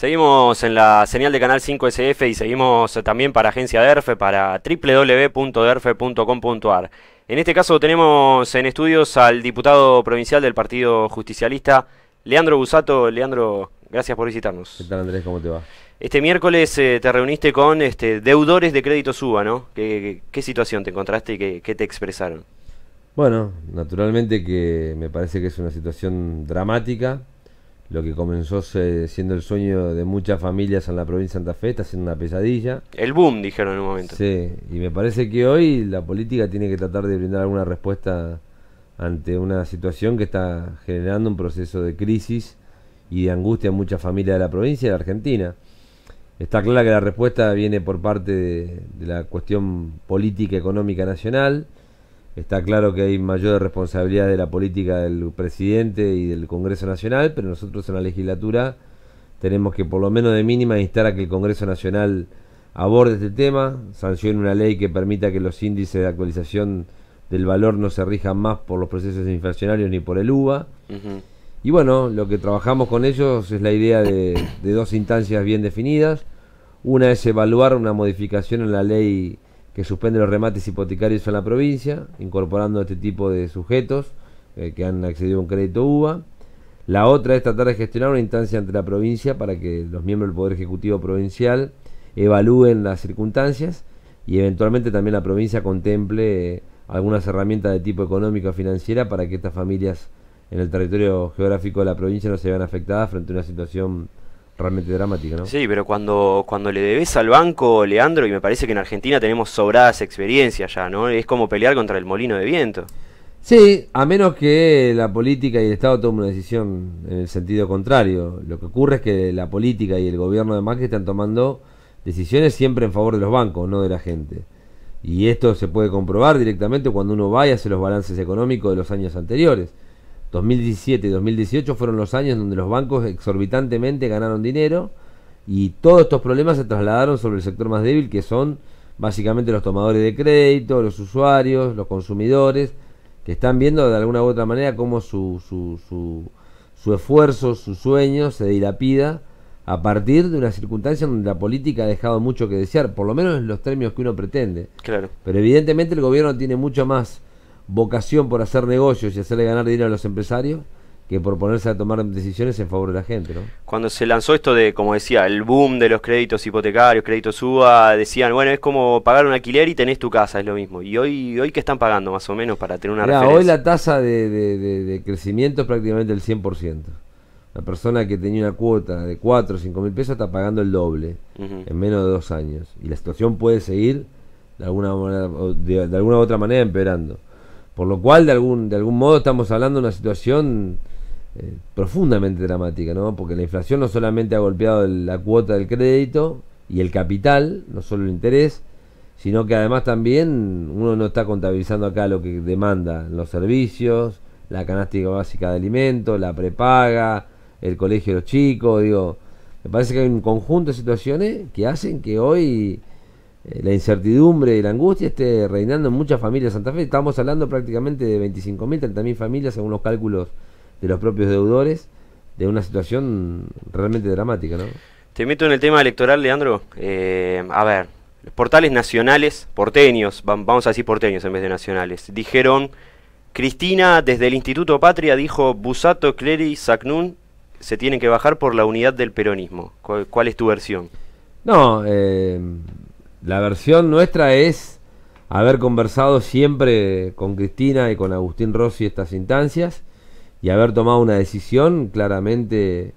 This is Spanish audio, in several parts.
Seguimos en la señal de Canal 5SF y seguimos también para Agencia DERFE, para www.derfe.com.ar. En este caso tenemos en estudios al diputado provincial del Partido Justicialista, Leandro Busato. Leandro, gracias por visitarnos. ¿Qué tal Andrés? ¿Cómo te va? Este miércoles eh, te reuniste con este, deudores de crédito suba, ¿no? ¿Qué, situación te encontraste y qué te expresaron? Bueno, naturalmente que me parece que es una situación dramática lo que comenzó eh, siendo el sueño de muchas familias en la provincia de Santa Fe, está siendo una pesadilla. El boom, dijeron en un momento. Sí, y me parece que hoy la política tiene que tratar de brindar alguna respuesta ante una situación que está generando un proceso de crisis y de angustia en muchas familias de la provincia y de la Argentina. Está clara que la respuesta viene por parte de, de la cuestión política económica nacional, Está claro que hay mayor responsabilidad de la política del presidente y del Congreso Nacional, pero nosotros en la legislatura tenemos que por lo menos de mínima instar a que el Congreso Nacional aborde este tema, sancione una ley que permita que los índices de actualización del valor no se rijan más por los procesos inflacionarios ni por el UBA. Y bueno, lo que trabajamos con ellos es la idea de dos instancias bien definidas. Una es evaluar una modificación en la ley que suspende los remates hipotecarios en la provincia, incorporando a este tipo de sujetos eh, que han accedido a un crédito UBA. La otra es tratar de gestionar una instancia ante la provincia para que los miembros del Poder Ejecutivo Provincial evalúen las circunstancias y eventualmente también la provincia contemple eh, algunas herramientas de tipo económico financiera para que estas familias en el territorio geográfico de la provincia no se vean afectadas frente a una situación realmente dramática, ¿no? Sí, pero cuando, cuando le debes al banco, Leandro, y me parece que en Argentina tenemos sobradas experiencias ya, ¿no? Es como pelear contra el molino de viento. Sí, a menos que la política y el Estado tomen una decisión en el sentido contrario. Lo que ocurre es que la política y el gobierno de Macri están tomando decisiones siempre en favor de los bancos, no de la gente. Y esto se puede comprobar directamente cuando uno va y hace los balances económicos de los años anteriores. 2017 y 2018 fueron los años donde los bancos exorbitantemente ganaron dinero y todos estos problemas se trasladaron sobre el sector más débil que son básicamente los tomadores de crédito, los usuarios, los consumidores, que están viendo de alguna u otra manera cómo su, su, su, su esfuerzo, su sueño se dilapida a partir de una circunstancia donde la política ha dejado mucho que desear, por lo menos en los términos que uno pretende. Claro. Pero evidentemente el gobierno tiene mucho más vocación por hacer negocios y hacerle ganar dinero a los empresarios que por ponerse a tomar decisiones en favor de la gente. ¿no? Cuando se lanzó esto de, como decía, el boom de los créditos hipotecarios, créditos UBA, decían, bueno, es como pagar un alquiler y tenés tu casa, es lo mismo. ¿Y hoy hoy qué están pagando más o menos para tener una Mirá, referencia? Hoy la tasa de, crecimiento es prácticamente el 100%. La persona que tenía una cuota de 4 o 5 mil pesos está pagando el doble en menos de dos años. Y la situación puede seguir de alguna, de alguna u otra manera empeorando. Por lo cual, de algún, de algún modo, estamos hablando de una situación eh, profundamente dramática, ¿no? Porque la inflación no solamente ha golpeado la cuota del crédito y el capital, no solo el interés, sino que además también uno no está contabilizando acá lo que demanda los servicios, la canasta básica de alimentos, la prepaga, el colegio de los chicos, digo, me parece que hay un conjunto de situaciones que hacen que hoy eh, la incertidumbre y la angustia esté reinando en muchas familias de Santa Fe. Estamos hablando prácticamente de 25.000, 30.000 familias, según los cálculos de los propios deudores, de una situación realmente dramática. ¿no? Te meto en el tema electoral, Leandro. Eh, a ver, los portales nacionales, porteños, vamos a decir porteños en vez de nacionales, dijeron, Cristina desde el Instituto Patria dijo, Busato, Clery, Sacnun se tienen que bajar por la unidad del peronismo. ¿Cuál, cuál es tu versión? No, eh, la versión nuestra es haber conversado siempre con Cristina y con Agustín Rossi estas instancias y haber tomado una decisión claramente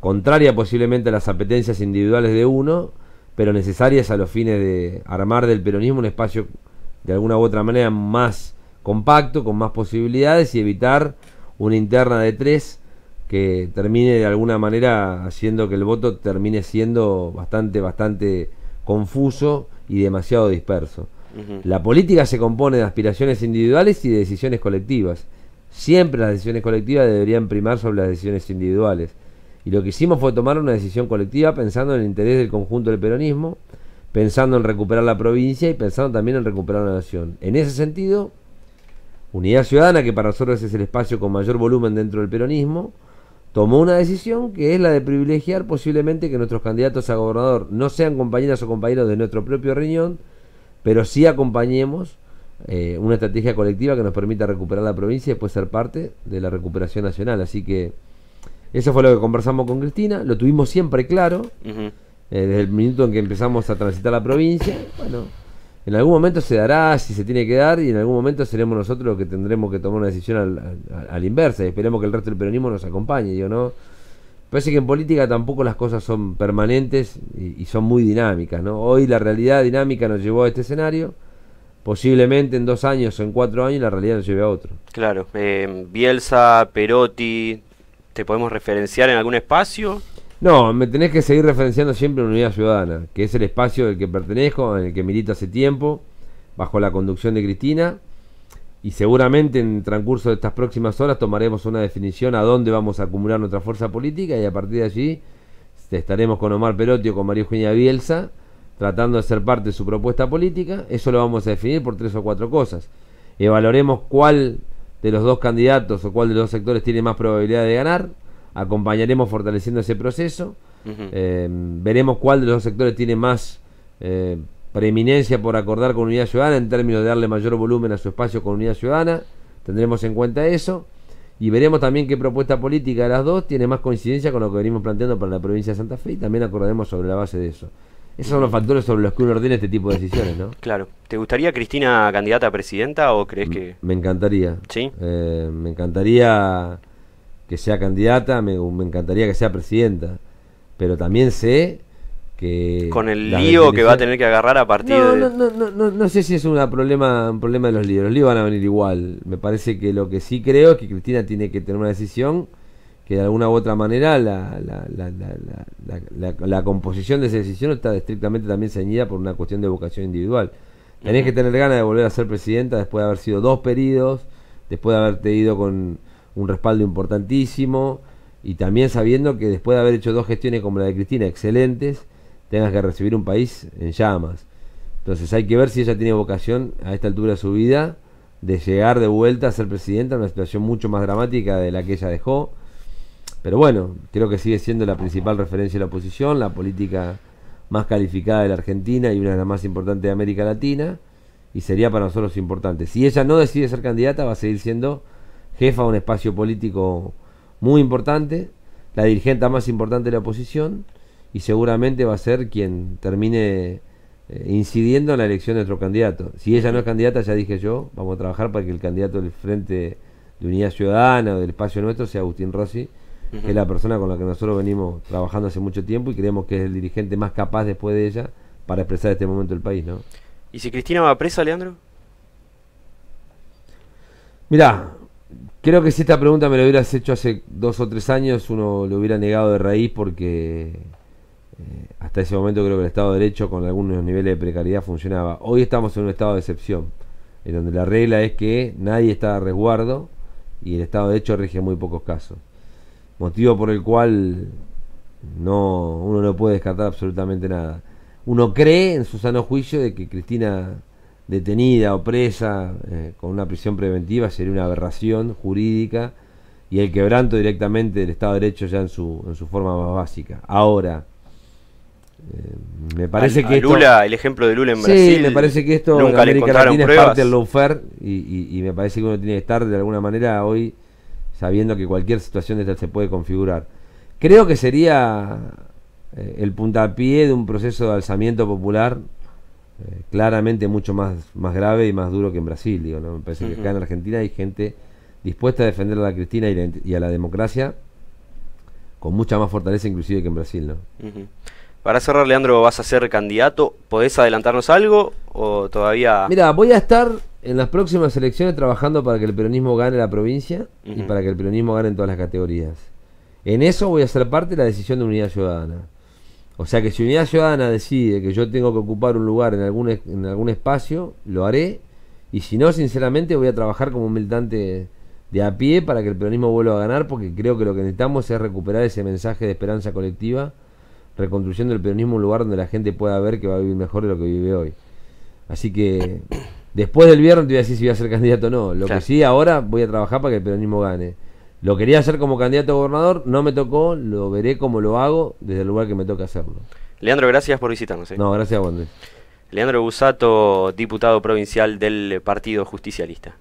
contraria posiblemente a las apetencias individuales de uno, pero necesarias a los fines de armar del peronismo un espacio de alguna u otra manera más compacto, con más posibilidades y evitar una interna de tres que termine de alguna manera haciendo que el voto termine siendo bastante, bastante confuso y demasiado disperso. La política se compone de aspiraciones individuales y de decisiones colectivas. Siempre las decisiones colectivas deberían primar sobre las decisiones individuales. Y lo que hicimos fue tomar una decisión colectiva pensando en el interés del conjunto del peronismo, pensando en recuperar la provincia y pensando también en recuperar la nación. En ese sentido, Unidad Ciudadana, que para nosotros es el espacio con mayor volumen dentro del peronismo, tomó una decisión que es la de privilegiar posiblemente que nuestros candidatos a gobernador no sean compañeras o compañeros de nuestro propio riñón, pero sí acompañemos eh, una estrategia colectiva que nos permita recuperar la provincia y después ser parte de la recuperación nacional. Así que eso fue lo que conversamos con Cristina, lo tuvimos siempre claro, eh, desde el minuto en que empezamos a transitar la provincia. Bueno, en algún momento se dará si se tiene que dar y en algún momento seremos nosotros los que tendremos que tomar una decisión al, inversa y esperemos que el resto del peronismo nos acompañe, digo, ¿no? Parece que en política tampoco las cosas son permanentes y, son muy dinámicas, ¿no? Hoy la realidad dinámica nos llevó a este escenario, posiblemente en dos años o en cuatro años la realidad nos lleve a otro. Claro, eh, Bielsa, Perotti, ¿te podemos referenciar en algún espacio? No, me tenés que seguir referenciando siempre a Unidad Ciudadana, que es el espacio del que pertenezco, en el que milito hace tiempo, bajo la conducción de Cristina. Y seguramente en el transcurso de estas próximas horas tomaremos una definición a dónde vamos a acumular nuestra fuerza política y a partir de allí este, estaremos con Omar Perotti o con María Eugenia Bielsa tratando de ser parte de su propuesta política. Eso lo vamos a definir por tres o cuatro cosas. Evaluaremos cuál de los dos candidatos o cuál de los dos sectores tiene más probabilidad de ganar acompañaremos fortaleciendo ese proceso. Eh, veremos cuál de los dos sectores tiene más eh, preeminencia por acordar con Unidad Ciudadana en términos de darle mayor volumen a su espacio con Unidad Ciudadana. Tendremos en cuenta eso. Y veremos también qué propuesta política de las dos tiene más coincidencia con lo que venimos planteando para la provincia de Santa Fe y también acordaremos sobre la base de eso. Esos son los factores sobre los que uno ordena este tipo de decisiones, ¿no? Claro. ¿Te gustaría Cristina candidata a presidenta o crees que...? Me encantaría. Sí. Eh, me encantaría que sea candidata, me, encantaría que sea presidenta, pero también sé que... Con el lío que va a tener que agarrar a partir no, de... No, no, no, no, no sé si es una problema, un problema de los líos, los líos van a venir igual, me parece que lo que sí creo es que Cristina tiene que tener una decisión que de alguna u otra manera la, la, la, la, composición de esa decisión está estrictamente también ceñida por una cuestión de vocación individual. Tenés que tener ganas de volver a ser presidenta después de haber sido dos periodos, después de haberte ido con un respaldo importantísimo y también sabiendo que después de haber hecho dos gestiones como la de Cristina, excelentes, tengas que recibir un país en llamas. Entonces hay que ver si ella tiene vocación a esta altura de su vida de llegar de vuelta a ser presidenta en una situación mucho más dramática de la que ella dejó. Pero bueno, creo que sigue siendo la principal referencia de la oposición, la política más calificada de la Argentina y una de las más importantes de América Latina, y sería para nosotros importante. Si ella no decide ser candidata, va a seguir siendo jefa de un espacio político muy importante, la dirigente más importante de la oposición, y seguramente va a ser quien termine eh, incidiendo en la elección de otro candidato. Si ella no es candidata, ya dije yo, vamos a trabajar para que el candidato del Frente de Unidad Ciudadana o del espacio nuestro sea Agustín Rossi, que es la persona con la que nosotros venimos trabajando hace mucho tiempo y creemos que es el dirigente más capaz después de ella para expresar este momento del país. ¿no? ¿Y si Cristina va presa, Leandro? Mirá, Creo que si esta pregunta me la hubieras hecho hace dos o tres años, uno lo hubiera negado de raíz porque eh, hasta ese momento creo que el Estado de Derecho con algunos niveles de precariedad funcionaba. Hoy estamos en un estado de excepción, en donde la regla es que nadie está a resguardo y el Estado de Derecho rige muy pocos casos. Motivo por el cual no, uno no puede descartar absolutamente nada. Uno cree en su sano juicio de que Cristina detenida o presa eh, con una prisión preventiva sería una aberración jurídica y el quebranto directamente del Estado de Derecho ya en su, en su forma más básica. Ahora, eh, me parece que el ejemplo de Lula en sí, me parece que esto en América Latina es parte del lawfare y, y, me parece que uno tiene que estar de alguna manera hoy sabiendo que cualquier situación de esta se puede configurar. Creo que sería eh, el puntapié de un proceso de alzamiento popular eh, claramente mucho más, más grave y más duro que en Brasil. ¿no? Me parece que acá en Argentina hay gente dispuesta a defender a la Cristina y, a la democracia con mucha más fortaleza inclusive que en Brasil. ¿no? Para cerrar, Leandro, ¿vas a ser candidato? ¿Podés adelantarnos algo o todavía...? Mira, voy a estar en las próximas elecciones trabajando para que el peronismo gane la provincia y para que el peronismo gane en todas las categorías. En eso voy a ser parte de la decisión de Unidad Ciudadana. O sea que si Unidad Ciudadana decide que yo tengo que ocupar un lugar en algún, en algún espacio, lo haré. Y si no, sinceramente, voy a trabajar como militante de a pie para que el peronismo vuelva a ganar, porque creo que lo que necesitamos es recuperar ese mensaje de esperanza colectiva, reconstruyendo el peronismo un lugar donde la gente pueda ver que va a vivir mejor de lo que vive hoy. Así que después del viernes te voy a decir si voy a ser candidato o no. Lo que sí, ahora voy a trabajar para que el peronismo gane. Lo quería hacer como candidato a gobernador, no me tocó, lo veré como lo hago desde el lugar que me toca hacerlo. Leandro, gracias por visitarnos. Eh. No, gracias a Leandro Busato, diputado provincial del Partido Justicialista.